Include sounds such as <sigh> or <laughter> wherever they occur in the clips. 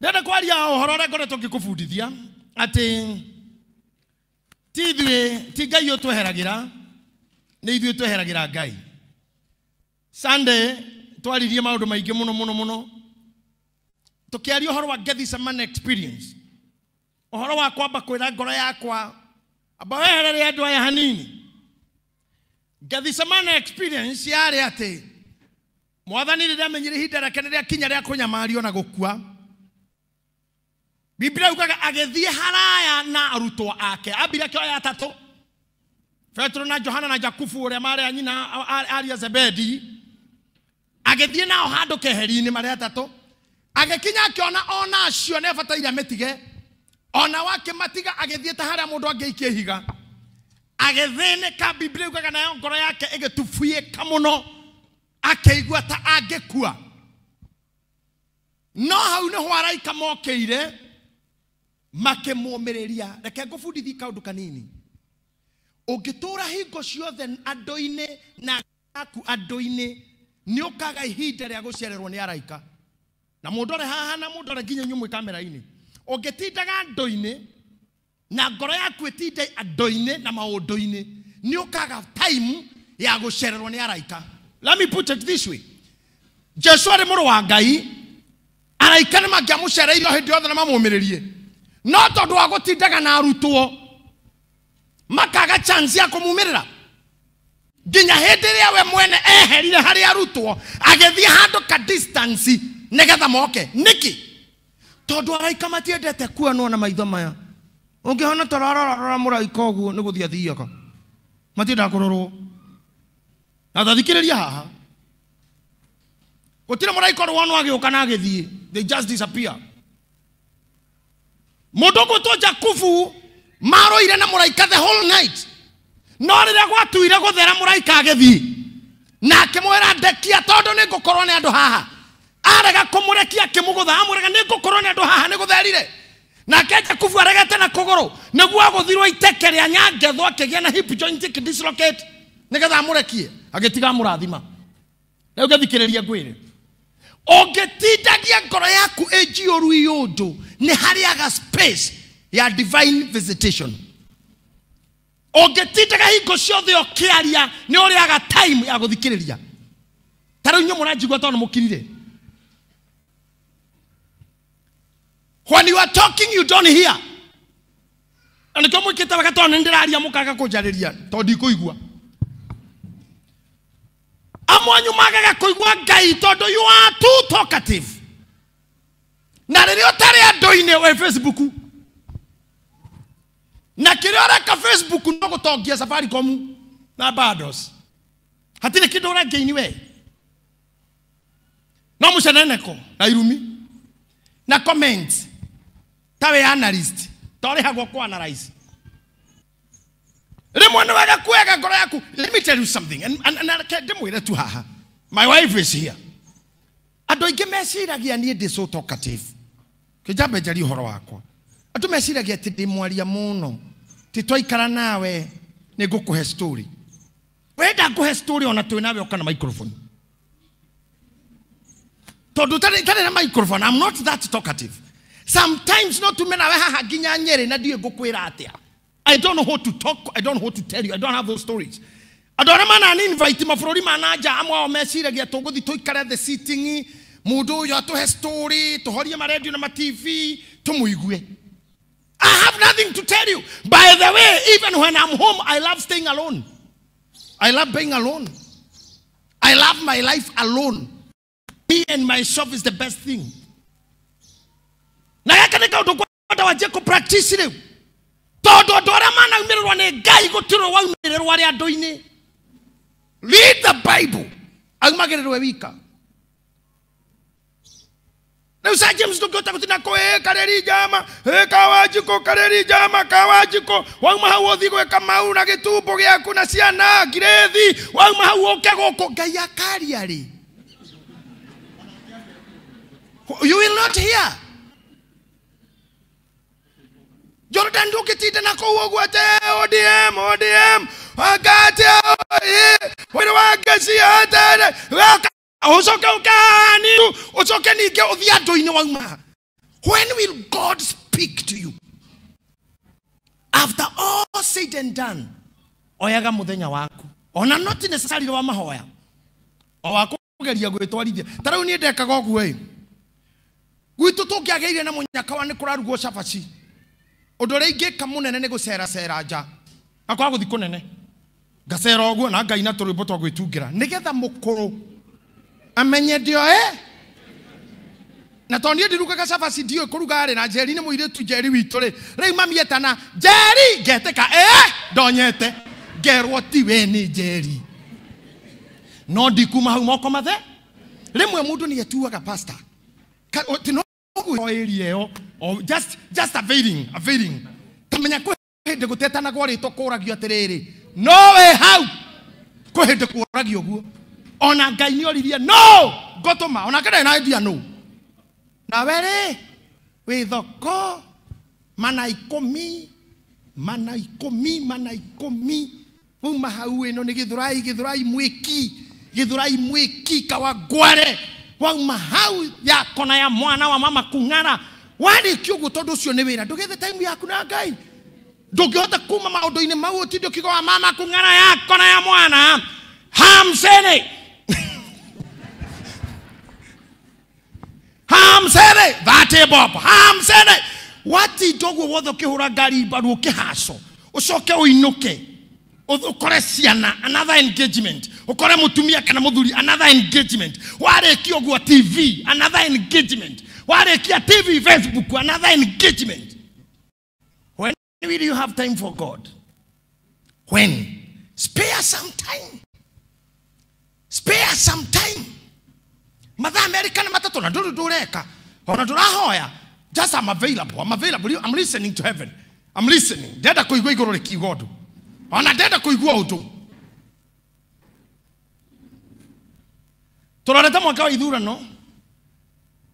ndenda kwaria uhoro uria ngoretwo ngikubundithia ati ti ithuĩ ti ngai ũtweheragira nĩ ithuĩ tweheragira ngai sunday twaririe maũndũ maingĩ muno muno mũno tũkĩaria ũhoro wa get this man experience ũhoro wa kwamba kwĩra ngoro yakwa amba weherere andũ aya hanini get this man experience yarĩ atĩ mwathani rĩrĩa amenyire ihinda rĩake nĩ rĩakinya rĩa kũnyamario na gũkua biblia yugaga agithie haraya na arutwo ake ambire kioya atatu petro na johana na jakubu uria mari anyina aria zebedi agithie nao handu keheri-ini maria atatu agikinya akiona ona acio ne bataire ametige ona wake matiga agithie haria mundu angeikie higa agithinika biblia yugaga nayo ngoro yake igitubuika muno akeigua ta angikua no hau nä ho araika mokä ire makimwomĩrĩria reke ngũbundithie kaũndũ kanini ũngĩtũra hingo ciothe andũ-inĩ na yaku andũ-inĩ nĩ ũkaga ihinda rĩa gũcererwo nĩ araika na mũndore haha na mũndore nginya inyumĩ kamera-inĩ ũngĩtindaga andũ-inĩ na ngoro yaku ĩtinde andũ-inĩ na maũndũ-inĩ nĩ ũkaga time ya gũcererwo nĩ araika let me put it this way jesu arĩ mũrũ wa ngai araika nĩ mangĩamũcereirio hĩndĩ yothe na mamũmĩrĩrie no tondu wa gutindaga na arutwo makaga chance ya kumumirira nginya hindi ria we mwene eherire hari arutwo agithie handu ka distance nigetha moke niki tondu araika matiendete kuonwo na maitho maya ungihona tarararara muraika uguo ni guthia thiaga matiendaga kurorwo na thathikiriria haha gutire muraika ruonwo agiuka na agithie they just disappear mundu gwitwo jakubu marũire na mũraika the whole night no rĩrĩa gwatuire gũthera mũraika agĩthiĩ na akĩmwĩra ndekia tondũ nĩ ngũkorwo nĩ andũ haha arega kũmũrekia akĩmũgũtha amũrega nĩ ngũkorwo nĩ andũ haha nĩ gũtherire nake jakubu aregete na kũgũrũ nĩguo agũthirwo iteke rĩa nyangethwo akĩgĩa na hip joint dislocate nĩgetha amũrekie agĩtiga amũrathima rĩu gĩthikĩrĩria ngwĩrĩ ũngĩtindagia ngoro yaku ĩnjiũru e iyũndũ nĩ harĩaga space ya divine visitation ũngĩtindaga hingo ciothe ũkĩaria nĩ ũrĩaga time ya gũthikĩrĩria ta rĩu inyuĩ mũranjigua tondũ mũkirire when you are talking you don't hear na nĩkĩo mwĩkĩte wega tondũ nĩ ndĩraria mũkaga kũnjarĩria tondũ ndikũigua amwe nyumagaga kuigwa ngai tondå you are too talkative na å tarä andå inä we facebook na å reka facebook no gutongia safaricom na bados hatirä kä ndå å rangä-inä we no må ceneneko na irumi na comment tawe analyst rä hagwo kwa analyze rimwe ni wega kuega ngoro yaku let me something ndimwire tu haha my wife is here andå aingä meciragia niä ndä so kä njambe njari å horo wakwa andå meciragia atä ndä mwaria må no tä twaikara nawe nä ngå kå he story wenda ngå he story ona twä nawe okana microphone tondå tarä na microphone I'm not that talkative sometimes no tume haha nginya nyerä na ndiä ngå kwä ra atä a I don't know how to talk. I don't know how to tell you. I don't have those stories. Adorama na ni invite mafurori manaja amwa omecire gya tuguthi tuikare the sitting mundu uyu atuhe story tuhorie ma radio na ma TV tumuigue I have nothing to tell you. By the way, even when I'm home, I love staying alone. I love being alone. I love my life alone. Me and myself is the best thing. Na yakanika utokwata wa Jacob practice tondå andå arä a manaumirärwa nä ngai gå tirå waumirärwo arä andå read the bible aumagä rä rwe wika rä u sa james ndå ngä hota gå tina kå ä karä ri njama ä kawanjikå karä ri njama kawanjikå wauma hau å thi gwä ka mau na gä tumbå gä aku na ciana ngirĩthi wauma hau å ke gå kå ngai akaria rä you will not hear Jonathan ndukitite na kuu ũgwete ODM ODM wakati hii wĩrĩ wa ngeci yatere ũcoke ũkahani ũcoke ningĩ ũthiĩ andũ-inĩ wauma when will God speak to you after all said and done oyaga mũthenya waku ona not necessarily wa mahoya o wa kugeria gwĩtwarithia ta rĩu ndekaga ũguo ĩ gwitũ tũngĩagĩire na mũnyaka wa nĩ kũrarugwo cabaci undu ria ingika munene ni gucera cera nja akwa guthi kunene ngacera guo na ngai na turwimbo twa gwitungira nigetha mukuru amenye ndioe na tondu ndirugaga cabaci ndiå kå rä na njeri nä må irä tu njeri witå rä rä u mamietana njeri ngetä ka ndonyete ngerwo ti we nä njeri no ndikuma hau moko mathe rä mwe må ndå nä etuaga iri ä yo just just availing availing tamenya kwä hä ndä gå tetanagwo rä two kå ragio atä rä no wä hau ko hä ndä kå ragio guo ona ngai nä oririe no ngå ma ona ndarä na idea no nawe rä wä thoko mana ikå mana ikå mana ikå uma hau ä no nä gä thå rai gä thå rai mwä ki gä thå rai mwä ki wa uma hau yako ya mwana wa mama kung'ara warĩkia ũguo tondũ ũcio ni wira ndũgethe time yaku na ngai ndũngĩhota kuma maũndũ-inĩ mau ũtinde wa mama kung'ara ya kona ya mwana hamsene <laughs> hamsene thate bob hamsene watinda ũguo wothe ũkĩhũra ngari mbaru ũkĩhaco ũcoke ũinũke ukore ciana another engagement ukore mutumia kana muthuri another engagement warĩkia ũguo tv another engagement warĩkia tv facebook another engagement when will you have time for god when spare some time spare some time mathaa merĩ kana matatũ na ndũrĩ ndũreka ona ndũrahoya just I'm available I'm available I'm listening to heaven I'm listening ndĩrenda kũigua igũrũ rĩkiuga wanatenda kuigua utu turorete mwaka wa ithurano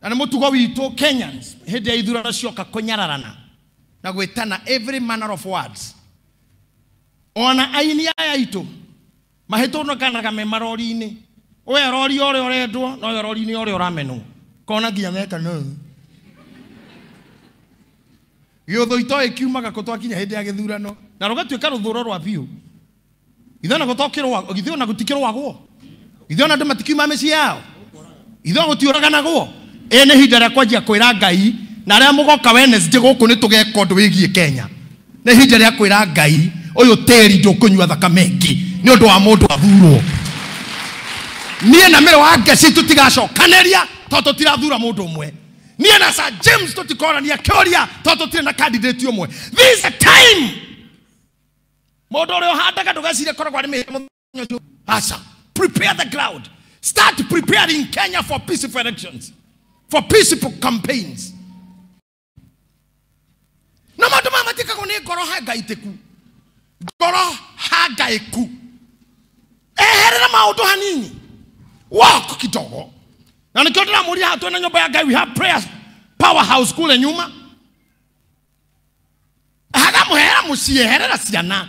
na nä må tugo witå kenyans hä ndä ya ithurano cioka kå nyararana na gwä tana every manner of words ona aini aya aitå mahä tå nokanaga me marori-inä å rori å rä a å rendwo noyo rori-inä å rä a å ramenwo kona nginya mekana gä å thå itoä kiumaga kå twakinya hä ndä ya gä thurano na rũgatuĩka rũthũro rwa biũ ithe ona gũtokĩrwo ithe ona gũtikĩrwagwo ithe ona andũ matikiuma mesi yao ithe gũtiũraganagwo ĩ nĩ ihinda rĩa kwanjia kwĩra ngai na arĩa mũgoka wenecity gũkũ nĩ tũgeka ũndũ wĩgiĩ kenya nĩ ihinda rĩa kwĩra ngai ũyũ tĩri ndũkũnyua thakame ĩngĩ nĩ ũndũ wa mũndũ athurwo niĩ na mĩrĩ wa ngeci tũtigacokanĩria to tũtirathura mũndũ ũmwe niĩ na sa james tũtikorania kĩũria to tũtirĩ na kandidate ũmwe this is a time mundu uria uhandaga ndugeciria koragwa ni mihia prepare the ground start preparing kenya for peaceful elections for peaceful campaigns na maundu maya matikagwo ni ngoro hangaitiku ngoro hangaiku eherera maundu hanini walk kidogo na nikio ndiramuria hatua na nyumba ya ngai we have prayer powerhouse kule nyuma agamuhera mucieherera ciana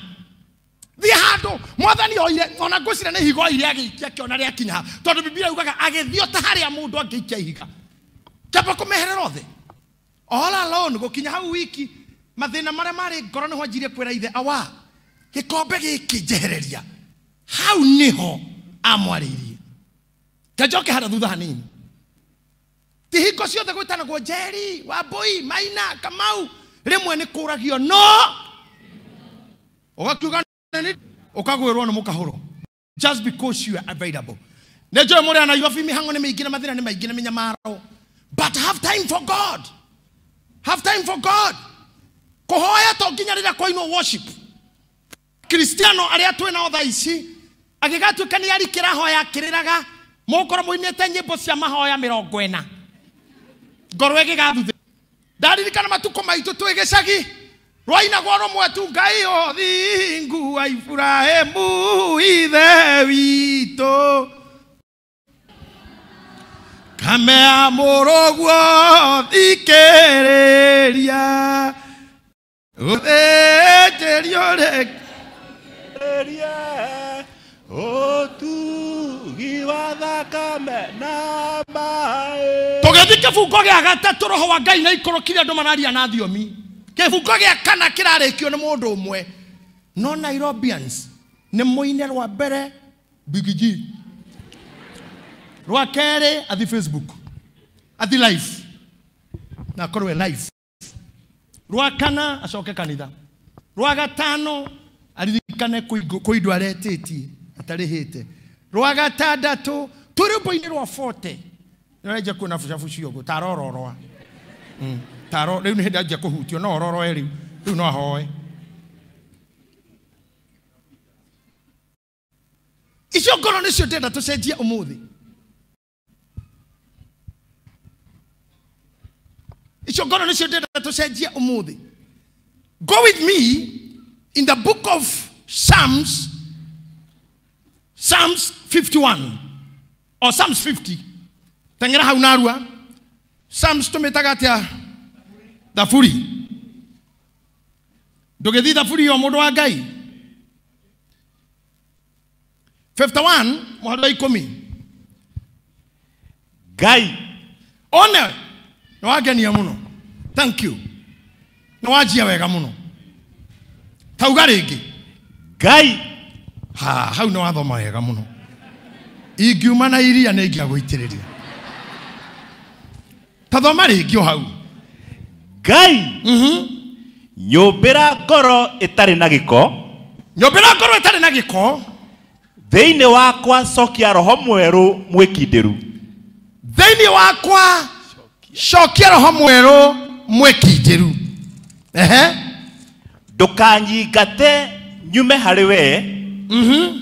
thi handå mwathani oire ona ngwicira nä higo ire agäikia akiona rä akinya tondå bibiria yugaga agäthiä ta harä a må ndå angäikia ihiga kiamba kå meherera othe all alone gå kinya hau wiki mathä na marä a marä ngoro nä ho kwä ra ithe awa gä kombe gä kä njehereria hau nä ho amwarä irie ngenjoke hana thutha hanini ti hingo ciothe gwä tanagwo njeri maina kamau rä mwe nä kå ragio no å gakiuga ukagwirwo ni mukahuro just because you are available nä njå ä må rä anaigua bi mä hang'o nä mä ingä na mathä nyamaro but have time for god have time for god kå to nginya rä rä a worship kristiano arä a twä nao ici agä gatuä ka nä arikä rahoya akä rä cia mahoya mä rongo ä na ndaririkana matukå maitå twä gä rwainagwo rumwe tu ngai thingu wa iburahimu ithe witå kamea muruguo thikiriria uthinjirio rikiriria utugi wa thakame na mai tugithike bungo gia gatatå roho wa ngai na ikorokire andå mararia na thiomi kibuko gia kana kirarikio ni mundu mwe no nairobians ni muine rwa mbere big g rwa keri athi facebook athi life na akorwe life rwa kana acoke kanitha rwa gatano aririkane kå indo aretä tie atarä hä te rwa gatandatå tå rä mbo-inä rwa bote nä renja kuona bucabuci guo tarororwa mm. taro rä u nä hä ndä anjia kå no ororoe rä u rä u no ahoe icio ngoro nä cio ndenda tå cenjie å må thä icio ngoro nä cio ndenda tå cenjie å må thä go with me in the book of psalms psalms 51 or psalms 50 tengera hau narua psalms tå mä a thaburi ndũgĩthiĩ thaburi yo mũndũ wa ngai 51 mũhari wa ikũmi ngai one nĩ wangenia mũno thank you nĩ wanjia wega mũno tauga rĩngĩ ngai ha hau nĩ wathoma wega mũno ingiuma na iria nĩ ingĩagũitĩrĩria tathoma rĩngĩ o hau ngai mhm. nyumbira ngoro itari na giko nyumbira ngoro itari na giko thiini wakwa cokia roho mweru mwikindiru thiini wakwa cokia roho mweru mwikindiru ehe ndukanyingate nyume harĩ we mhm.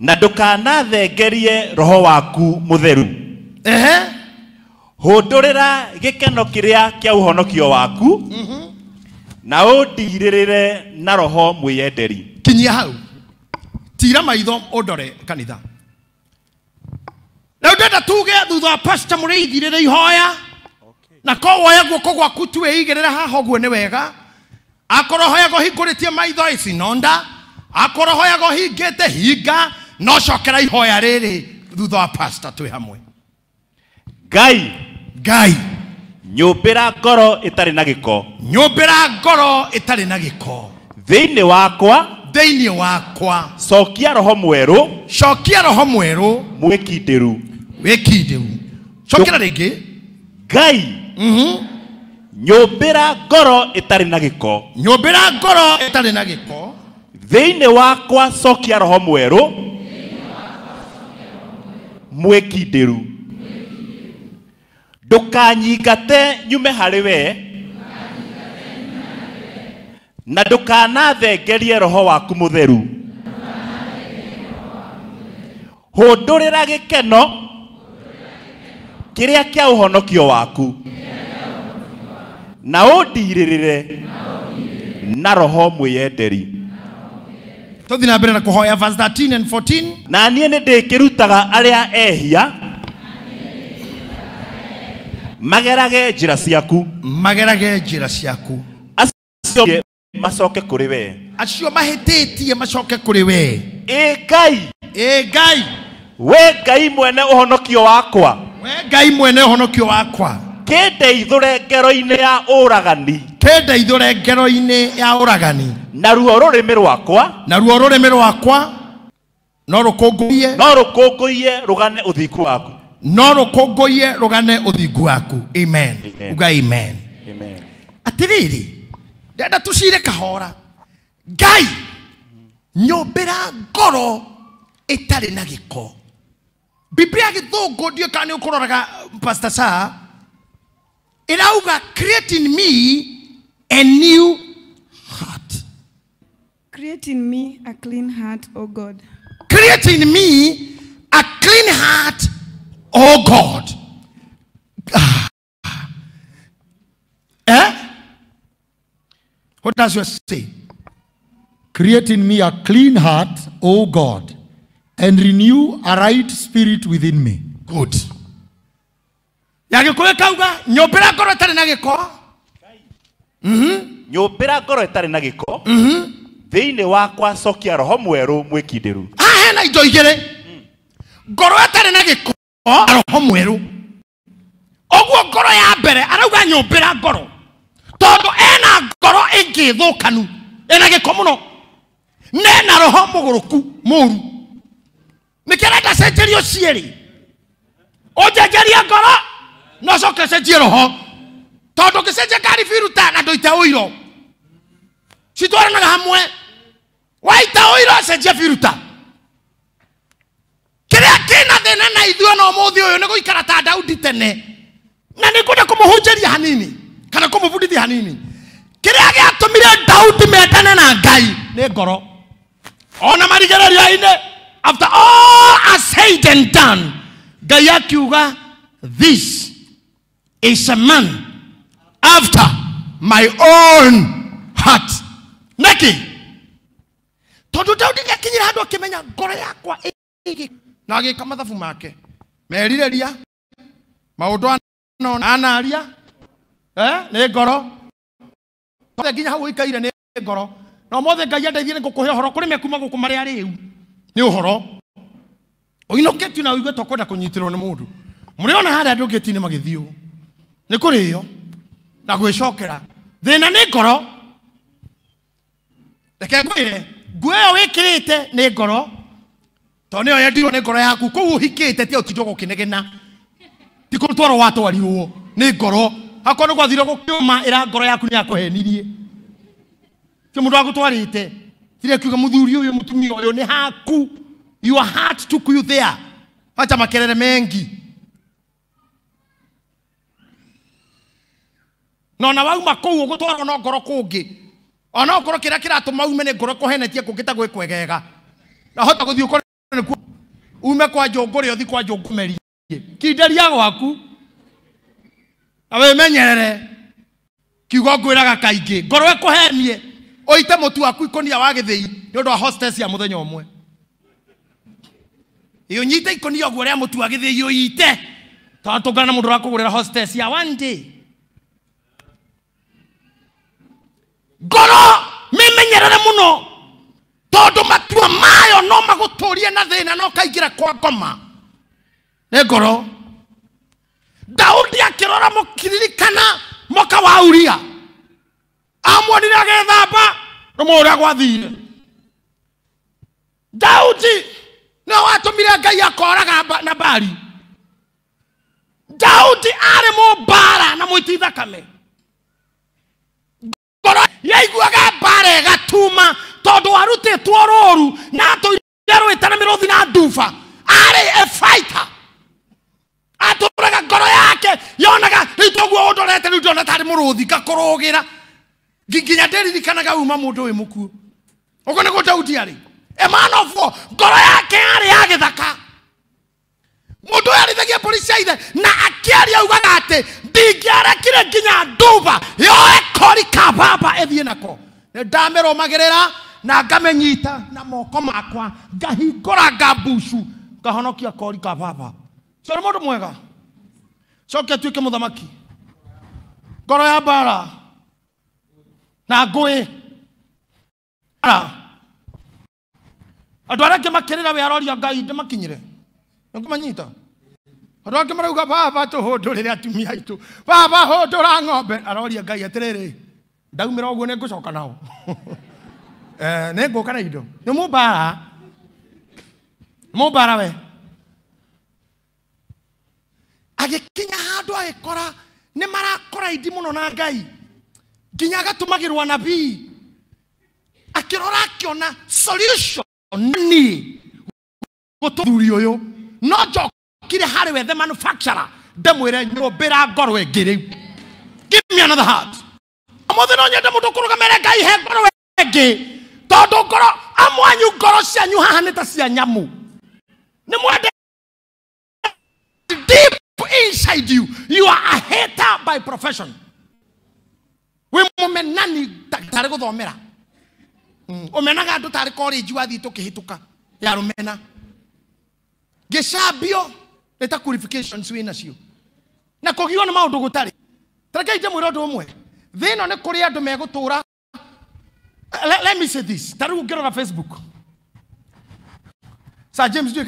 na ndũkanathengerie roho waku mũtheru ehe hundurira gikeno kiria kia uhonokio waku mm -hmm. na undiririre na roho mwiyenderi kinyia hau tira maitho undore kanitha rä u ndenda tuge thutha wa pasta må rä ithirä rä ihoya na kowoya guoko gwaku twäigä rä re haha guo nä wega akorwo hoyagwo hingå rä tie maitho icinonda akorwo hoyagwo hingä te hinga no cokera ihoya rä rä thutha wa pasta twä hamwe ngai ngai nyumbira ngoro itari na giko nyumbira ngoro itari na giko thiini wakwa thiini wakwa cokia roho mweru cokia roho mweru mwikindiru wikindiru cokera ringi ngai mhm. nyumbira ngoro itari na giko nyumbira ngoro itari na giko thiini wakwa cokia roho mweru mwikindiru ndukanyingate nyume harä we na ndukanathengerie roho waku mutheru hundurira gikeno kiria kia uhonokio waku na undiiririre na roho mwiyenderi tuthi na mbere na kuhoya verse 13 and 14 na niĩ nĩ ndĩkĩrutaga arĩa ehia magerage njira ciaku magerage njira ciaku acio macoke kuri we acio mahititie macoke kuri we e ngai ä ngai we ngai mwene uhonokio wakwa we ngai mwene uhonokio wakwa kindeithũre ngero-inĩ ya ũragani kindeithũre ngero-inĩ ya ũragani naruo rũrĩmĩ rwakwa naruo rũrĩmĩ rwakwa no rũkũngũiye no rũkũngũiye rũgane ũthingu waku no rukunguie rugane uthingu waku amen uga amen atiriri ndenda tucire kahora ngai nyombira ngoro itari na giko biblia githungu ndiå kana nä å kå roraga pastor sa irauga create in me a new heart create in me a clean heart o oh god create me a clean heart Oh God. Ah. Eh? What does your say? Create in me a clean heart, O God, and renew a right spirit within me. Good. Yagikwe kå kauga nyopera koro mm-hmm. ra mm-hmm. ah, mm. ngoro ä tarä na gä ko nyå mbä ra ngoro ä tarä na gä ko thä inä wakwa sokia roho mwerå mwä kindä hena ijo igere. igä Goro ngoro tarä na gä roho mweru oguo ngoro ya mbere arauga nyumbira ngoro tondu ena ngoro ingithukanu ena giko muno nena roho muguruku muru nikirenda cenjerio cierä unjenjerie ngoro no coke cenjie roho tondu ngicenjia karibiruta na ndoite uiro citwaranaga hamwe waita uiro cenjie biruta kiria kina thina na ithue no muthi uyu ni guikara ta daudi tene na ni kwenda kumuhunjeria hanini kana kumubundithia hanini kiria giatumire daudi metane na ngai ni ngoro ona marigererio-ini after all are said and done ngai akiuga this is a man after my own heart niki tondu daudi nĩakinyire handũ akĩmenya ngoro yakwa ĩgĩ na agika mathabu make merireria maundu anaria eh ni ngoro nginya hau ikaire ni ngoro na mothe ngai andeithie ni ngukuhe horo kuri mekuma guku mari ari u ni uhoro uinuketio na uigue tokwenda kunyitirwo ni mundu muriona haria andu ngitini magithio ni kurio na gwicokera thina ni ngoro reke ngwire nguo iyo wikirite ni ngoro to nä yo yendirwo nä ngoro yaku koguo hikä te tia å tindwo gå kä negena ti kå twaro watwarirwo nä ngoro akorwo nä gwathire gå kä ma ä ra ngoro yaku nä yakåhenirie ti må ndå agå twarä te tirä kiuga må thuri å yå må tumia å yå nä haku your heart took you there acha makelele mengi na ona wauma kuu ugutwarwo na ngoro kungi ona okorwo kä rä a kä ratå maume nä ngoro kå henetie kå ngä ta gwä kwegega nahota gå thiä ume kwa njũngũ rĩ ũthi kwa njũngũ merie kinderia gwaku na wĩmenyerere kiugo ngwĩraga kaingĩ ngoro ĩkũhenie oite mũtu waku ikũnia wa gĩthĩi nĩ ũndũ wa hostess ya mũthenya ũmwe yũnyite ikũnia ũguo rĩa mũtu wa gĩthĩi ũite tondũ tũngana na mũndũ ũrakũgũrĩra hostess ya one day ngoro mĩmenyerere mũno tondå matua mayo no maguturie na na no kaingä kwa ngoma nä ngoro Daudi akirora mukiririkana moka wa Uria amwonire agethamba na mwaura gwathire Daudi watå mire ngai akoraga na bari Daudi må mbara na mwĩti thakame ngoro yaiguaga mbara gatuma tondu arutitwo rũru na atũire rwĩtana mĩrũthi na nduba arĩ a fighter atũraga ngoro yake yonaga rĩu toguo ũndorete rĩu ndĩrona tarĩ mũrũthi ngakũrũgĩra nginya ndĩririkanaga uma mũndũ wĩ mũkuũ ũguo nĩguo daudi arĩ a man of war ngoro yake yarĩ ya gĩthaka mũndũ ũyũ arithagia mbũri cia ithe na akĩaria augaga atĩ ndingĩarekire nginya nduba yoe kori kababa ĩthiĩ nako nĩ ndamĩrũmagĩrĩra na ngamenyita na moko makwa ngahingũra ngambushu ngahonokia kori ka baba ciarĩ mũndũ mwega coke ke mũthamaki ngoro ya mbara na ngũĩ andå arä a angä makä rä ra wä aroria ngai ndä makinyä re nä ngå manyita andå angä marauga baba tå hå ndå rä rä atumia aitå baba hå ndå ra ng'ombe aroria ngai atä rä rä ndaumä ra å guo nä ngå coka nao <laughs> Eh, ne go kana yido ne mo bara mo bara we age kinya hado age kora ne mara kora idi muno na ngai nginya agatumagirwa nabii akirora akiona solution ni gututhuri uyu no njokire harä we the manufacturer ndamwä re nyå mbä ra ngoro ängä rä u give me another heart må no nyende må ndå kå rå gamere ngai he ngoro ängä tondå ngoro amwanyu ngoro cianyu haha nä ta cia nyamå nä mwende deep wä må menani tarä gå thomera å mm, menaga andå tarä korĩnji wathiä tå kä hä tå ka ya rå mena ngä cambio nä ta wä nacio na kå gio nä maå ndå gå tarä tarekei njä mwä ra å ndå å mwe thä ä no nä kå rä andå megå tå ra let, let me say this. That will get on our Facebook. Sir James ndio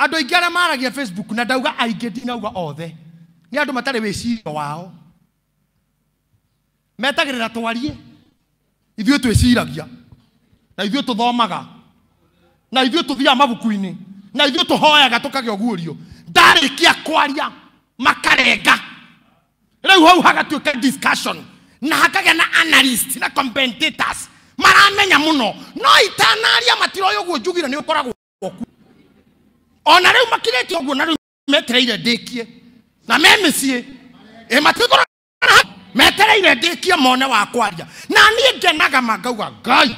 I uyu get a man on Facebook na ndauga aingĩ ndinauga othe. Nĩ andu matarĩ wĩcirio wao. Metagĩrĩra twarie. Ithuĩ twĩciragia. Na ithuĩ tũthomaga. Na ithuĩ tũthiaga mabuku-inĩ. Na ithuĩ tũhoyaga tũkagĩa ũguũrio. Ndarĩkia kwaria makarenga. Rĩu hau hagatuĩka discussion na hakagä na analyst na competitors maramenya muno no itanaria matiro uguo njugire ni ukoragwo ku ona riu makirete uguo na riu metereire kie na me memicie e matikoragwo metereire kie mone wa kwaria na niä ngenaga mangauga ngai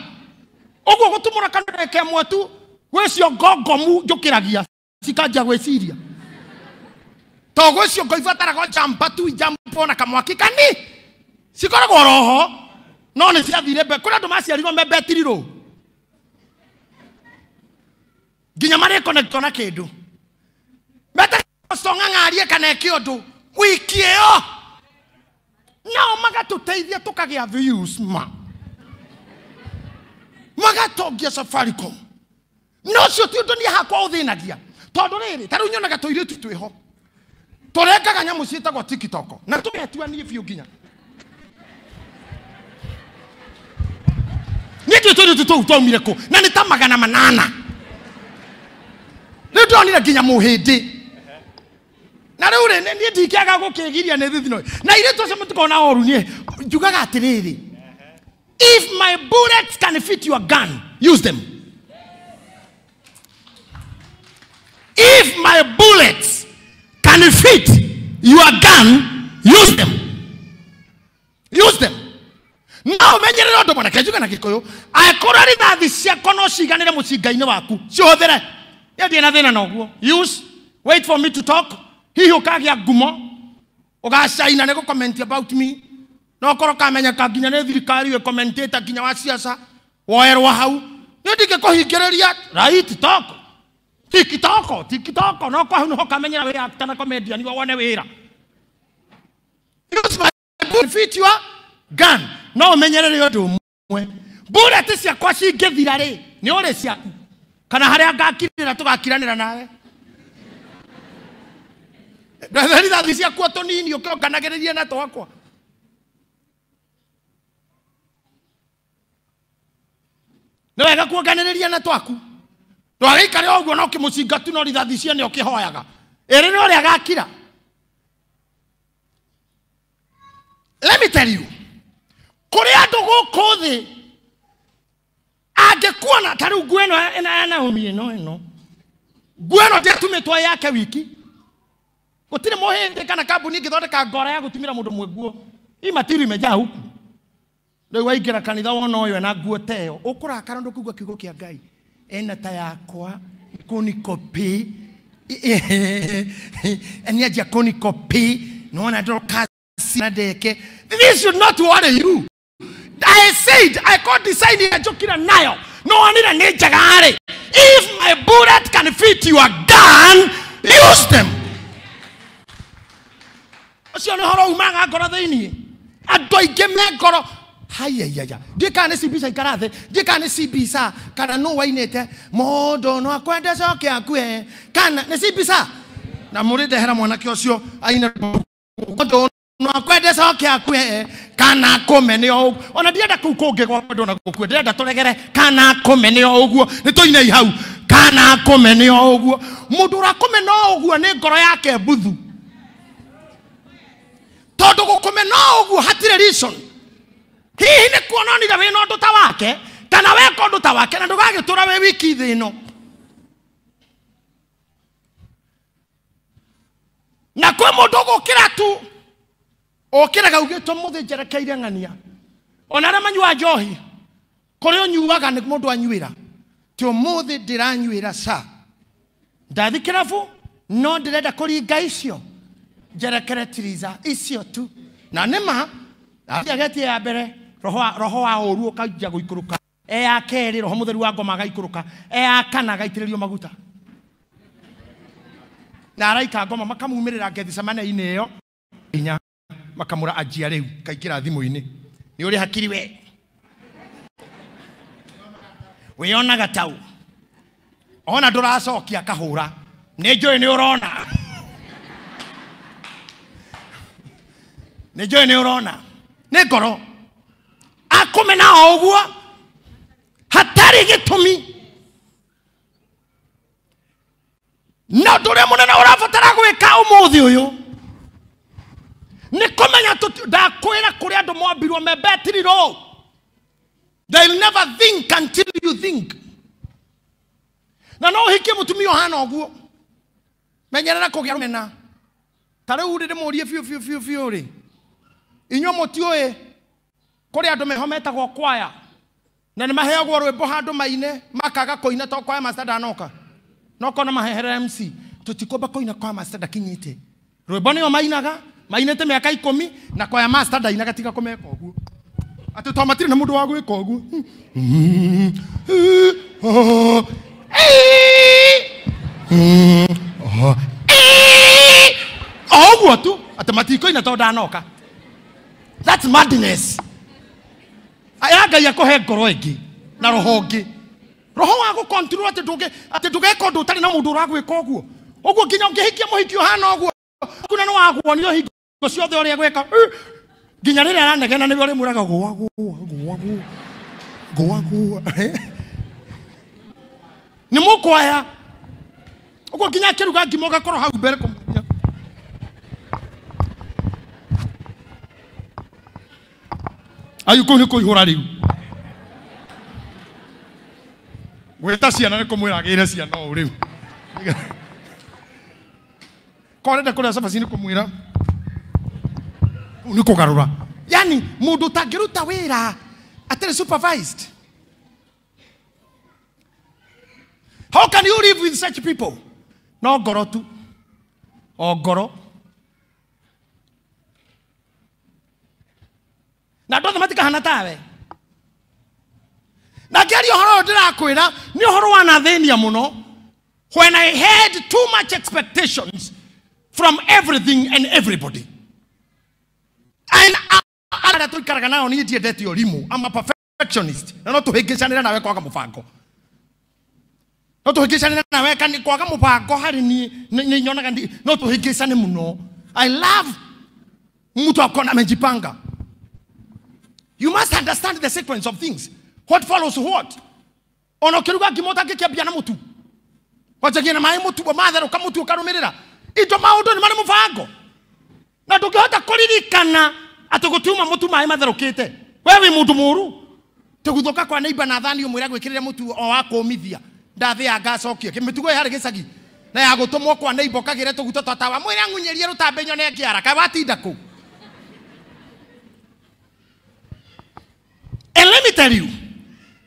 å guo gå tå må ra kanua kemwe tu gwä cio ngongomu njå kä ragia cikanjia gwä ciria togå cio ngo ibataraga tu njambo ona kamwaki kani cikoragwo roho no nä ciathire mbe kå rä andå maciarirwo me mbetirirå nginya marä konekto na kä ndå mbetecong'ang'arie kana kä å ndå wiki ä yo nao magatå teithia tå kagä a ma magatongia safaricom na å cio ti å ndå niä hakwa å thä nagia tondå rä rä tarä u nyonaga tå irä tu twä ho tå rengaga nyamå ciätagwo na tå getuanie biå nginya niä tå kå na nä ta magana manana rä u ndonire nginya må hä ndä na rä u rä niä ndingäaga gå kä giria nä thithino na irä cio må tikona oru niä njugaga atä rä rä if my can fit your gun use them if my can fit your gun use them use them no menyerere undu mwana kejuge na gikuyu akorwo rithathi ciakwa no ciganire mucinga-ini waku cihuthire ya na thä na noguo use wait for me to talk hihi ukagä ngumo ugacaina nä gå comment about me no koro korwo kamenyeka nginya nä thirikari wä commentator nginya wa ciaca woerwo hau nä ndingä kå hingä rä right talk tikitoko tikitoko no kwa hunu hoka menye na wea akta na komediani wone wä ra use my benefit your gun no umenyerere undu umwe bullet ciakwa cingithira ri ni uri ciaku kana haria ngakirira tugakiranira nawe ndatherithathi ciakuo tunini ukironganagiririe na twakwa nä wega kuonganä rä ria na twaku ndwagäikare å guo no kä må cinga tu no rithathi cia nä å kä hoyaga ä rä nä å rä agakira let me tell you kuri andu guku thi angikuona ta riu nguo ino ya Naomi ino ino nguo ino tiatumitwo yake wiki gutire muhindi kana kambuni ingithondeka ngora ya gutumira mundu mwe nguo i matiri imejaa huku riu waingira kanitha wona uyu ena nguo teo ukurakara ndukigua kiugo kia ngai ena ta yakwa kunikopi nianjia kunikopi naona ndokasi na ndeke this should not worry you I said, I could decide and nayo. No a nature. If my bullet can fit your gun, use them. Ucio ni horo umaga ngoro thiini. Andu aingi me ngoro hayayaya ndiä kana nä cimbica ikara thä ndiä ka nä cimbica kana no wainä te må no akwende coke akue kana nä cimbica na må rä ndehera mwanake å cio aine må nakwendesa oke akue kana akume ni o ona ndienda kuu kungi gwakwa ndona gukua ndirenda turegere kana akume ni o uguo ni tuine ihau kana akume ni o uguo mundu urakume no uguo ni ngoro yake mbuthu tondu gukume no uguo hatire reason hihi ni kuononire wina undu ta wake kana weka undu ta wake na ndugagitura we wiki thi no na kwi mundu ugukira tu ukiraga ugitwo muthi njerekeire ng'ania ona aria manyua njohi kuri unyuaga ni mundu anyuira ti umuthi ndiranyuira sa ndathi kirafu no ndirenda kuringa icio njerekere tiriza icio tu na nima agetie ya mbere roho roho wa uru ukanjia guikuruka e ya keri roho mutheru wa ngoma gaikuruka e ya kana gaitiririo maguta na araika ngoma makamumirira ngethicemane-inĩ ĩyo inya makamura ajia riu kaingira thimu-inä nä å rä hakiri we wä onaga tau ona ndå racokia kahå ra nä njå ä nä å rona nä njå ä nä å rona nä ngoro akå mena o å guo hatarä gä tå mi na ndå rä a må å rabatara gwä ka å må thä å yå nä kå menya ndakwä ra kå rä andå never think until you think na no hikie må tumia å hana å guo menyerera kå gä a mena ta rä u rä rä må rie biå biå biå biå rä inyuä må tiå ä kå rä andå meho kwaya na nä maheagwo rwä mbo handå maine makaga kå ina to kwaya master ndanoka no kona mc tå tikå mba kå ina kwaya master ndakinyä te rwä mbo nä yo mainaga mainete miaka ikumi na kwa ya master ndainagatiga kumeka uguo atä to matirä na må ndå wa gwä ka å guo o å guo tu atä matikoina tondå ndanoka thats madness ya ngai akå he ngoro ä na roho ngä roho wa gå kontro atä ndågeka å ndå å tarä na må ndå å ragwä ka å guo nginya å ngä hikia må hiki å hana å guo kuna nä waguonio hingo ngo ciothe uria gweka nginya riria aranegena nibio rimuraga gwa gwa gwa gwa gwa ni mukwaya uko nginya kiruga ngimo gakorwo hau mbere kumunya ayu kuu ni kuihura riu gwita ciana ni kumwiragire ciana u riu korenda kuria cabaci ni kumwira ni kugarura yani mundu utangiruta wira atari supervised how can you live with such people no ngoro tu o ngoro na andå othe matikahana tawe na ngäaria å horo å ni ndä rakwä ra nä å horo må no when i had too much expectations from everything and everybody arĩa tũikaraga nayo niĩ ndiendete ũrimũ ama perfectionist na no tũhĩngĩcanĩre nawe kwaga mũbango no tũhĩngĩcanĩre nawe kwaga mũbango harĩ niĩ nĩ nyonaga no tũhĩngĩcane mũno i love mtu akona amejipanga you must understand the sequence of things what follows what ona ũkĩruga ngima ũtangĩkĩambia na mũtu wanjagia na maĩ mũtu matherũka mũtu ũkarũmĩrĩra indo maũndũ nĩ marĩ mũbango na tungihota kuririkana atå gå tiuma må tu maä matherå te we wä må ndå må ru tä guthå kwa neiba na thani å mwä ra gwä kä rä re må tu o wa kå mithia ndathä ya ngacokie mä tugo harä gä cagi na ya gå tå mwo kwa neiba å kagä re tå guto twatawa mwä re ang'unyä rie rå tambä nyone ngä araka watinda kå u And let me tell you,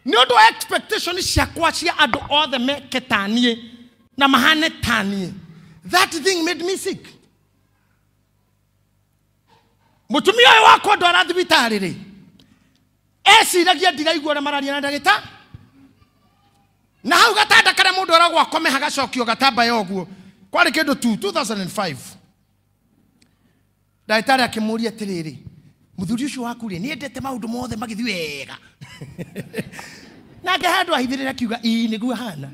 nä å ndå wa expectation ciakwa cia andå othe meke taniä na mahane taniä that thing made me sick mutumia uyu wakwa ndwara thibitari ri eciragia ndiraigua ria mararia na ndagita na hau gatanda karia mundu aragwa akome hagacokio gatambaya oguo kwarä kä ndå tu 2005 ndagätarä akä må ria atä rä muthuri ucio waku rä nä endete maå ndå mothe magä thiä wega <laughs> nake handå ahithä rä ra kiuga ii nä guo hana <laughs>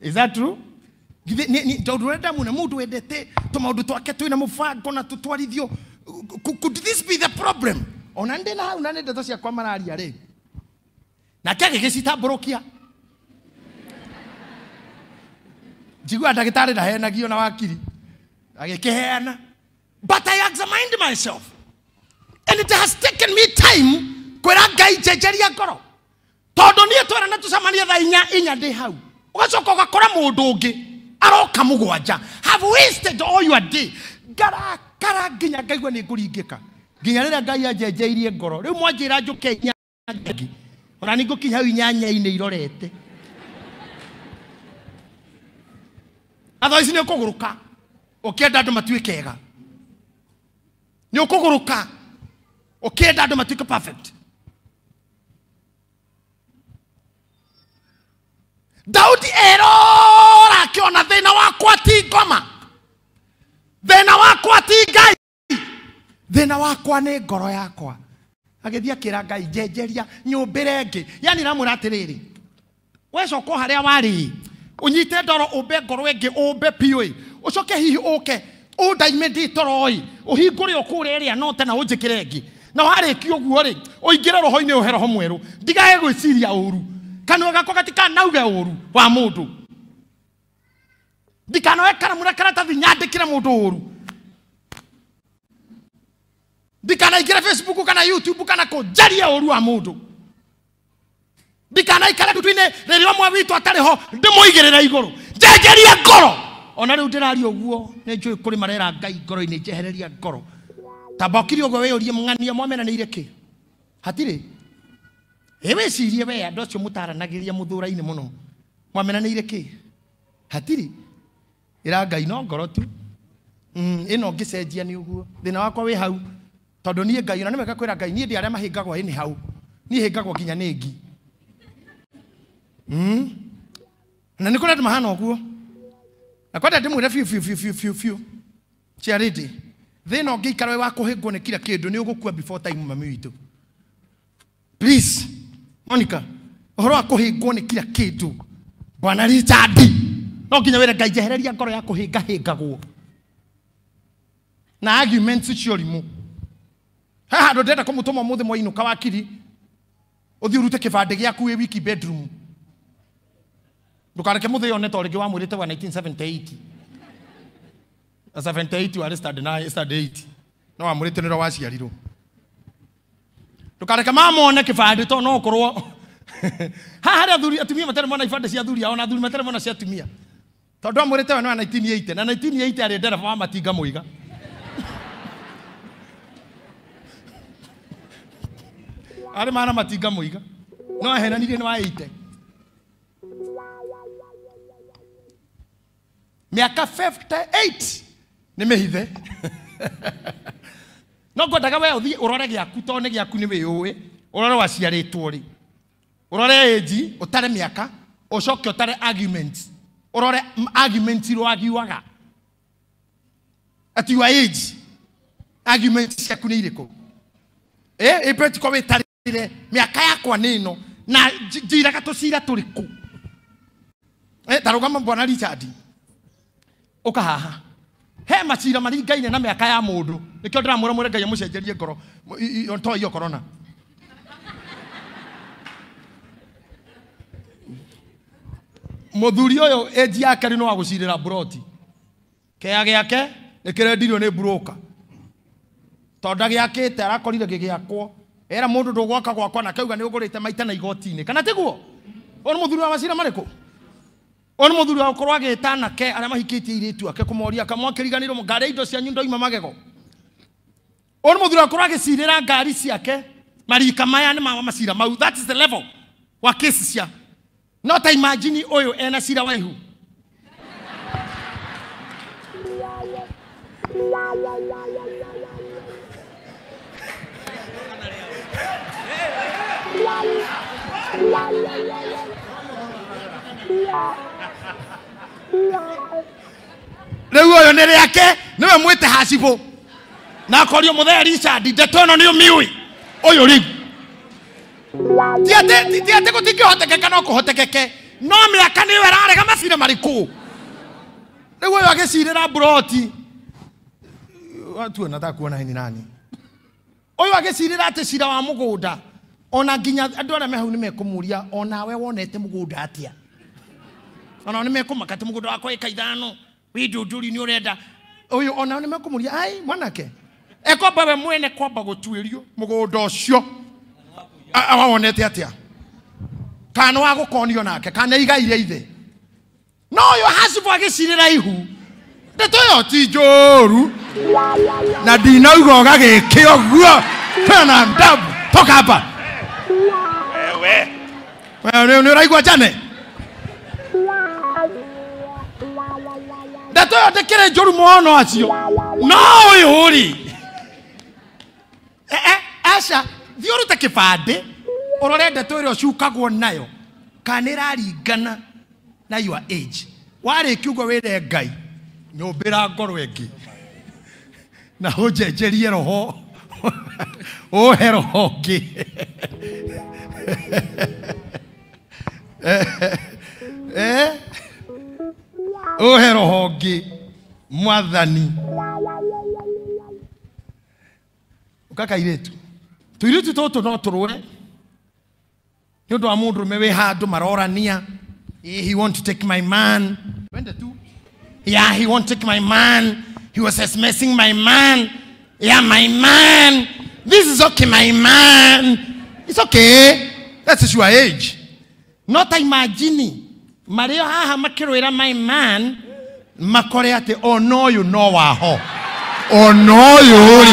is that true twake na could this be the problem ona na hau na nä ndeto ciakwa mararia rä nake agä gä citambå rå kia njigua ndagä tarä ndahenagio na wakiri agä kä heana but i examined myself and it has taken me time kwä ngai njenjeria ngoro tondå niä twera na tå tha inya inya ndä hau å gacoka å gakora må ndå å ngä aroka mugwanja have wasted all your day ngarakara nginya ngaigua nä ngå ringä nginya rä rä a ngai anjenjeirie ngoro rä u mwanjä ra njå ke nyangi ona nä ngå kinya hau inyanya irorete athaici nä å kå gå rå ka å kä enda andå matuä kega nä å kå gå rå ka kä enda andå matuä ke daudi eroo wakwa ti ngoma thina wakwa ti ngai thina wakwa ni ngoro yakwa agithia akira ngai njenjeria nyumbire ngi yani ramwira atiriri wecoka haria wari unyite ndoro umbe ngoro ingi umbe piu ucoke hihi uke undaime ndi toro i uhingure ukure ria no tena unjikire ngi na ki ũguo ri uingire roho-inĩ ũhe roho mwerũ ndigae gwĩciria ũru kanua gako gatikanauge uru wa mũndũ ndikanoe karamura karia tathinyandĩkĩre mũndũ ũru ndikanaingĩre facebook kana youtube kana kũnjaria ũru wa mũndũ ndikanaikare ndutu-inĩ rĩrĩa ũmwe witũ atarĩ ho ndĩmũigĩrĩre igũrũ njenjeria ngoro ona rĩu ndĩraria ũguo nĩ njũĩ kũrĩ marera ngai ngoro-inĩ njehereria ngoro tamba ũkiri ũguo wĩyũrie ng'ania mwamenanĩire kĩ hatirĩ ĩwĩcirie wee andũ acio mũtaranagĩria mũthũra-inĩ mũno mwamenanĩire kĩ hatire ira ngai no ngoro tu mm ino ngicenjia ni uguo thina wakwa wi hau tondu nie ngai na nimeka kwira ngai nie ndi aria mahingagwa ini hau nie hingagwa nginya ni ngi mm na ni kå rä andå mahana å na kwenda ndä mwä fiu fiu fiu biå biå biå ciarä ndä thä na å ngä ikara wa kå hä ngwo kira kä ndå nä before time mami witå please monica å horo wa kila hä bwana richard no nginya wire ngai njehereria ngoro ya kuhinga hingagwo na arguments icio rimu he handå ndärenda kå må tå ma må thä mwainå ka wakiri å thiä å rute kä bandä gä aku ä wiki bedroom ndå kareke må thä yone ta rä ngä wamwä rä te wa 1978 warä no wamwä rä te nä ro waciarirwo ndå kareke mamone kä bandä to no å korwo <laughs> haha harä atumia matarä mona ibandä cia athuri ao na athuri matarä mona cia atumia tondå amwä rä te we nä 1980 na 1980 arä ndereba wa matinga må iga arä mana matinga må iga no ahenanirie nä wa 80 aka 58 nä mä hithe no ngwendaga we å thiä å rore gä aku tondå nä gä aku nä wä å ä å rore waciarä two rä å rore ä å tare mä aka å å tare arguments urore argument iro agiuaga at your age argument ciaku nä irä kå e, ä e, mbretiko wä tarä mä aka yakwa nä no na njiraga tå cira tå rä e, kå tarå bwana richard å ka haha he macira maringaine na mä aka ya må ndå nä kä o ndä ramå ra må re ngai amå cenjerie ngoro to iyo corona muthuri uyu age yake ni no agucirira broti kea giake nikirendirio ni broker tonda giakite arakorire gigiakwo era mundu ndugwaka gwakwa na kauga ni ugurite maita na igotini kana tiguo ona muthuri wa macira mariku ona muthuri wa gukorwo agita anake aria mahikitie iritu ake kumoria kamwakiriganirwo ngari indo nyundo ima magego ona muthuri wa gukorwo agicirira ngari ciake marika maya ni mama macira mau that is the level wa kesi cia no ta imagine oyo ena cira waihu rä u å yå nä rä ake nä we mwä te hacibå na akorio må thea richard no nä å mä å yå rä u tiatä gå tingähotekeka no kå hotekeke no mä aka nä we ärarega macira marikå rä u å yå agä cirä ra mburoti tuona takuona å yå agä cirä ra atä cira wa må gå nda ona nginya andå arä a mehau nä mekå må ria onawe wonete må gå nda atä onao nä mekå maka må gå nda wakwa ä ka wä ndå ndå ri nä å renda å yå onao nä mekå må ria ai mwanake ekwamba we mwene kwamba gå tuä rio må gå nda å cio awa wonete atia kana wa gukonio nake kana igaire ithe no yo hasibu agicirira ihu ndeto yo ti njũru na ndinauga ũgagĩke ũguo tena ndabu tũkamba nĩ ũraigua njane ndeto ĩyo ndĩkĩrĩ njũru mũno acio no ũyũ rĩ aca eh, eh, thiä å rå kä bandä å rore ndeto rä a å cukagwo nayo kana nä raringana na your age warä kiugo wä re ngai nyåmbä ra ngoro ä ngä <laughs> na å njenjerie roho å <laughs> he roho <laughs> eh å eh? he roho ngä mwathani å kakairä tuiritu tutu no turure nä å ndå wa må ndå rå me wä ha andå marorania he want to take my man wende tu yeah he want to take my man he was smsing my man yeah my man this is okay my man it's okay that's your age not ta imagine marä o haha makä rå ä ra my man makore atä ona oh, å yå no waho ono oyo uri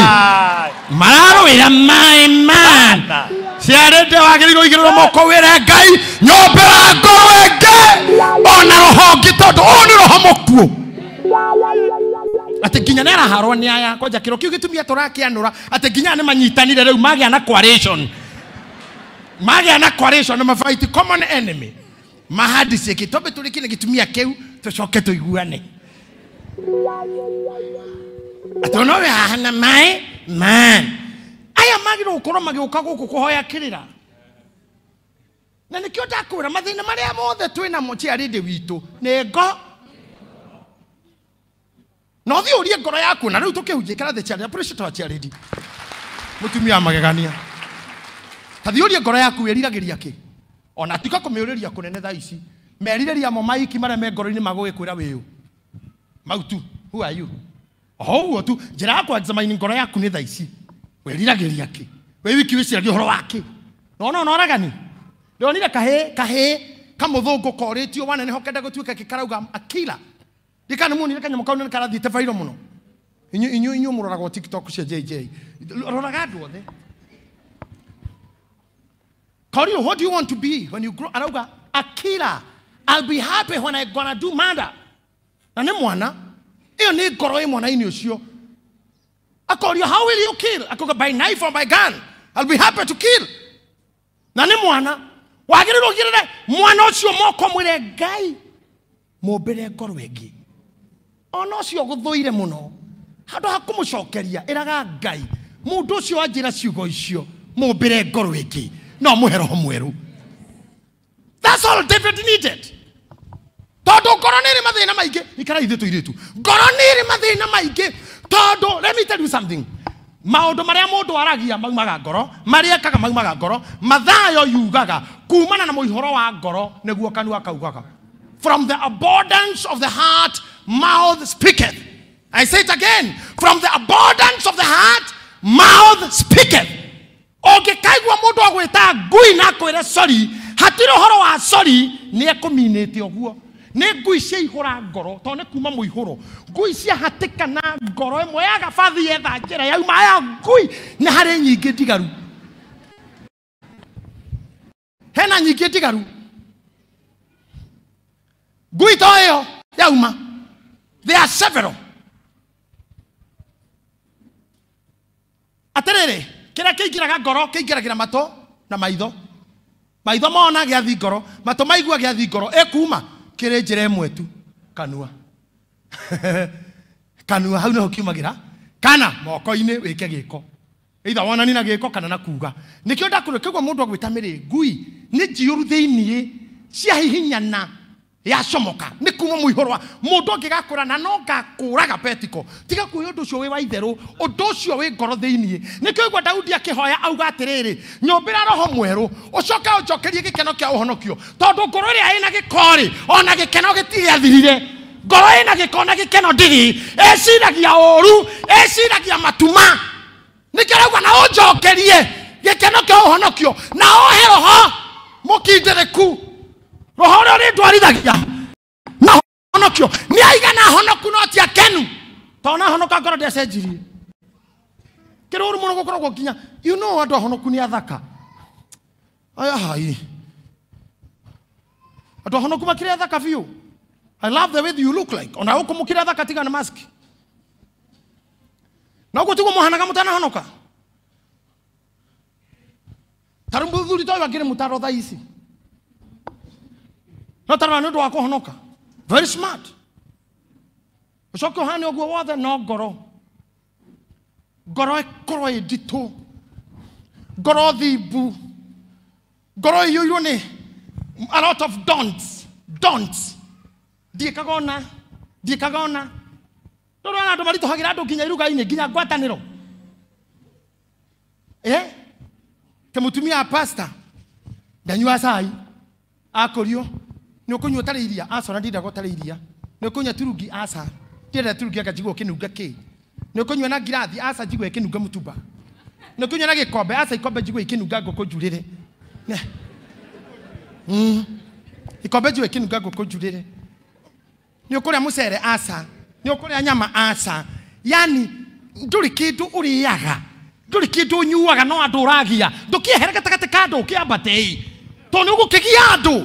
mararowira mai mana ciarite wagirire igirire moko wire ngai nyombe ra ngoro ingi e ona roho ngi tondu uyu ni roho mukuo atä nginya nä araharwo nä aya kwanja kä ro kä u gä tumia tå rakä anå ra atä nginya nä manyitanire rä u magä a na magä a na nä ma mahadicie kä tombe tå rä kä nä gä tumia kä u tå coke tå iguane tonowe haha na maĩ man aya magĩrĩirwo gũkorwo magĩũka gũkũ kũhoya kĩrĩra na nĩkĩo ndakwĩra mathĩna marĩa mothe twĩ namo ciarĩndĩ witũ nĩ ngo na ũthiĩ ũrie ngoro yaku na rĩu tũkĩhunjia kĩrathi ciarĩndĩ pressure twa ciarĩndĩ mũtumia wa magegania tathiĩ ũrie ngoro yaku wĩriragĩria kĩ ona tiga kũmĩũrĩria kũnene tha ici merirĩria mo maiki marĩa me ngoro-inĩ magũgĩkwĩra wĩyũ mau tu who are you oho guo tu njira ya kuexamine ngoro yaku ni thaici we weriragäria kä we wiki wä ciragia horo waki no no no ragani onire kahä kahe kahe thå ngå korä tio wanene hokende gå tuä ka kä akila rä muni muonire kanyamå kau nene karathiä te failo muno inyu inyu inyu må roraga tiktok cia jj rora gadu othe korio what do you want to be when you grow arauga akila i'll be happy when i gonna do murder na nä mwana Iyo ni ngoro ä na ini cio akorio how will you kill akoga by knife or by gun I'll be happy to kill na nä mwana wagä rä rwo gä mwana å moko mwä re ngai må mbä re ngoro ä ona å cio gå thå ire må no handå ha kå må cokeria ä raga ngai må ndå å cio anjä ra ciugo icio må mbä re ngoro ä no må roho mwerå that's all david needed tondu ngoro nä rä mathä na maingä ikara ithä tå irä tu ngoro nä rä mathä na maingä tondu let me tell you something maundu maria mundu aragia maumaga ngoro maria ekaga maumaga ngoro mathayo yugaga kumana na muihoro wa ngoro guo kanua kaugaga from the abundance of the heart mouth speaketh i say it again from the abundance of the heart mouth speaketh ungikaigua mundu agwita ngui na akwire sori hatire horo wa sori ni ekuminite uguo nä ngui cia ihå ra ngoro to nä kuma må ihå ro ngui ciahatä kana ngoro ä mwe ya gabathi yetha njä ra yauma ya ngui nä harä nyingä ndigaru hena nyingä ndigaru ngui to ä yo yauma they are several rä kä rä a kä ingä raga ngoro kä ingä ragä ra matå na maitho maitho mona gä athi ngoro matå maigua gä athi ngoro ä kuma kiri njira imwe tu kanua <laughs> kanua hau kiumagä ra kana moko-inä wä ke gä ko itha wonani na gä ko kana na kuga nä kä o ndakå kä guo må ndå agwä ta mä rä ngui nä njiå ru thä iniä ciahihinyana yacomoka nä kuma må ihå rwa må ndå angä gakå ra na no ngakå raga petiko tiga kuä å ndå å cio wä wa itherå å ndå å cio wä ngoro thä iniä nä kä daudi akä hoya auga atä rä rä nyåmbä roho mwerå å coke å njokerie gä keno kä a å honokio tondå ngoro ä rä a ä na gä korä ona gä keno gä tigä athirire ngoro ä na gä kona gä keno ndiri ä ciragia å ru ä ciragia matuma nä kä raugua na å njokerie gä keno kä a å honokio na ohe roho må kindä rä ku horo ri twarithagia na honokio ni aigana honoku no ti akenu tona honoka ngoro ndiacenjirie kä rå rå må no gå koragwo nginya you know andå ahonoku nä athaka aya hai andå ahonoku makä rä athaka biå i love the way you look like ona gå kå athaka tiga na mask na å guo tiguo må hanaga må tanahonoka tarä må thuri toyå angä rä thaa ici notarana nä å ndå wa honoka very smart å coke å hane å guo wothe no ngoro ngoro ĩkorwo ĩ nditũ ngoro thimbu ngoro ĩiyũirwo irwo a lot of don'ts don'ts ndiĩkaga ona ndiĩkaga ona tũrona andũ maritũhagĩra andũ nginya iruga nginya ngwatanĩro ro ta mũtumia wa pasta ndanyua akå akũrio nä å kå nyua tarä iria acora ndiendaga tarä iria nä å kå nyua turungi aca ndiendaga turungi anga njigua å kä nunga kä nä å kå nyua na ngirathi aca njigua ä kä nunga må tumba nä å kå nyua na gä kombe aca ikombe njigua ikä nunga ngå kå njurä re mm. ikombe njigua ikä nunga ngå kå njurä re nä å kå rä a må cere aca nä å kå rä a nyama aca yani ndå rä kä ndå å rä aga ndå rä kä ndå å nyuaga no andå å ragia ndå kä ehere gatagatä ka andå å kä ambatei tondå nä å gå kä gia andå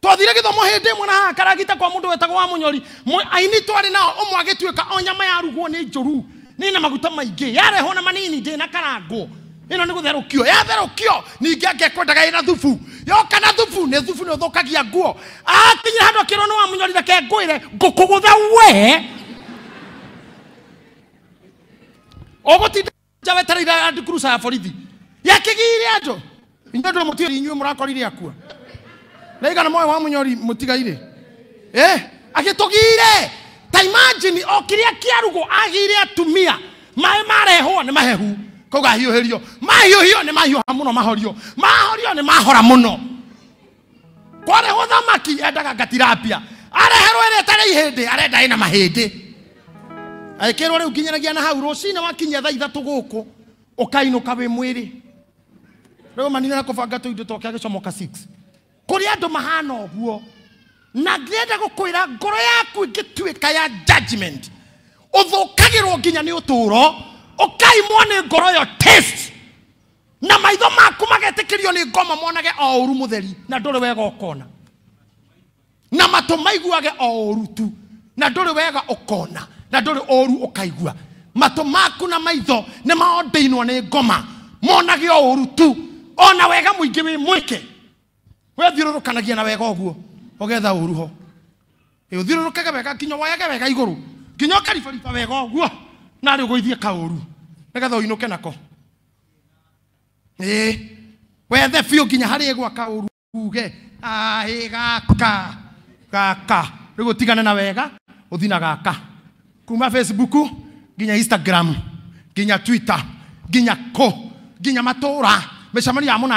twathire githomo hindi mwe na haha karagita kwa mundu wetagwo wa munyori aini twari nao umwe agituika onyama nyama yarugwo ni njuru ni na maguta maingi yarehwo na manini ndi na karangwo ino ni gutherukio yatherukio ningi angekwendaga ina thubu yoka na thubu ni thubu ni uthukagia nguo akinyira handu akirwo ni wa munyori reke ngwire ngukugutha we ugutinda njawetereire andikuruca ya borithi yakigire anjo inyuĩ ndå må tiå inyuĩ må rakorire akua naigana moyo wa munyori mutigaire eh agitugire ta imagine o kiria kiarugo agire atumia mai ho ni mahehu koga hiyo hiuhirio mahiuhio ni mahiuha muno mahorio mahorio ni mahora muno ho thamaki endaga gatirapia are ngatirapia areherwo ĩrĩa ĩtarĩ ihĩndĩ arenda ĩna mahĩndĩ agĩkĩrwo rĩu nginyanagia na hauro rũcinĩ wakinya thaa ithatũ gũkũ ũkainũka wĩ mwĩrĩ rĩu manina na kũbanga tũindo twake agĩcomoka kuri andu mahana guo na ngirenda gukwira ngoro yaku ingituika ya judgment uthukagirwo nginya ni uturo ukaimwo ni ngoro yo test na maitho maku magetikirio ni ngoma monage o uru mutheri na nduri wega ukona na matu maiguage o tu na nduri wega ukona na nduri uru ukaigua matu maku na maitho ni maondeinwo ni ngoma monage o tu ona wega muingi wi mwike we thiururukanagia na wega oguo ugetha uruho e uthiururukage wega kinya woyage wega iguru kinya ukaribariba wega oguo na ri uguithie kauru nigetha uinuke nako ä wethe biå nginya harä gwa kauru uge ahä gaka gaka rä gå na wega uthina gaka kuma facebook ginya instagram ginya twitter ginya ko ginya matå ra mä ya må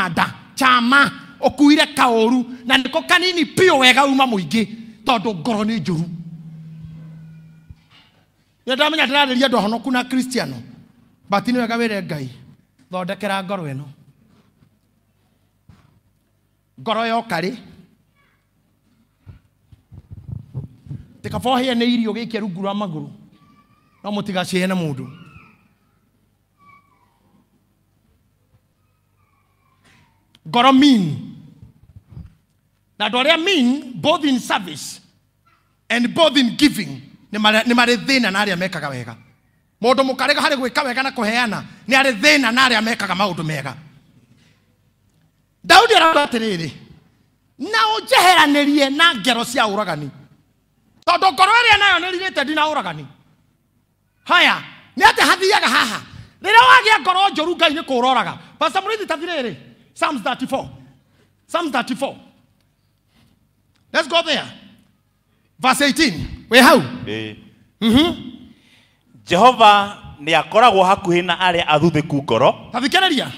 chama ukuire kauru na niko kanini pio wega uma muingi tondu ngoro ni njuru ndamenya ndĩrarĩria andũ ahonoku na kristiano but nĩ wega wĩre ngai thondekera ngoro ĩno ngoro yokarĩ tĩkabohĩa nĩ irio gĩikia rungu rwa magũrũ no mũtigacĩhĩne mũndũ ngoro mini na arĩa mean both in service and both in giving nä marä thä na na arä a mekaga wega må ndå må karega harä gwä ka wega na kå heana nä arä thä na na arä a mekaga maå ndå mega daudi arauga atä rä rä na å njeheranä rie na ngero cia å ragani tondå ngoro ä rä a nayo nä rirä te ndina å ragani haya nä atä hathiaga haha rä rä a wagä a ngoro njå ru ngai nä kå roraga pastamå rä thitathi rä rä psalms 34 psalms 34 Let's go there. Verse 18. We how? Mm -hmm. Jehovah ni akoragwo hakuhi na aria athuthiku ngoro. Tathikiriria.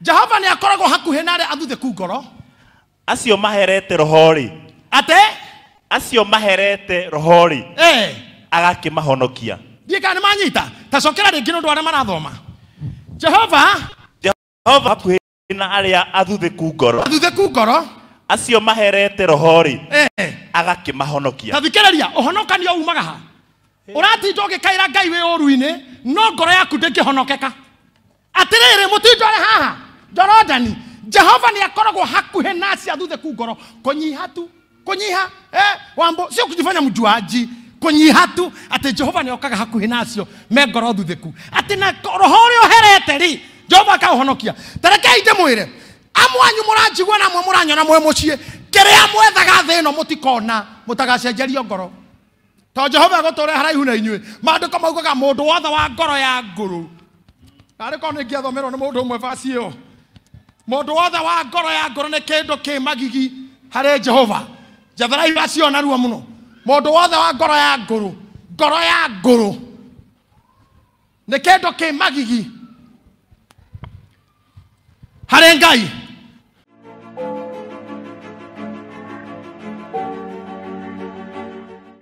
Jehovah ni akoragwo hakuhi na aria athuthiku ngoro. Acio maherete roho-ri. Ate? Acio maherete roho-ri. Eh. Agakimahonokia. Ndiä kana nä manyita tacokera rä ngä nä å ndå arä a marathoma Jehovah. jehova hakuhä na arä a athuthä ku ngoro athuthä ku ngoro acio maherete rohori eh. agakimahonokia tathikiriria uhonokanio umaga ha uratinda kaira ngai wi uruini no ngoro yaku ndingihonokeka atiriri mutindo ari haha jorodani jehova ni akoragwo hakuhe nasi athuthe ku ngoro kunyiha tu kunyiha eh, wambo sio kujifanya mjuaji kunyiha tu ati jehova ni okaga hakuhi nacio me ngoro ku ati na rohori uria uherete ri jehova akauhonokia tarekei ndimwire amwanyu muranjigua namwe muranyona mwe mucii kiria mwethaga thi ino mutikona mutagacenjerio ngoro to jehova gutura haraihu na inyuĩ maandĩko maugaga mũndũ wothe wa ngoro ya ngũrũ narĩ korwo nĩ ngĩathomerwo nĩ mũndũ ũmwe baci ĩyo mũndũ wothe wa ngoro ya ngoro nĩ kĩndũ kĩ magigi harĩ jehova njetherai baci ĩyo narua mũno mũndũ wothe wa ngoro ya ngũrũ ngoro ya ngũrũ nĩ kĩndũ kĩ magigi harĩ ngai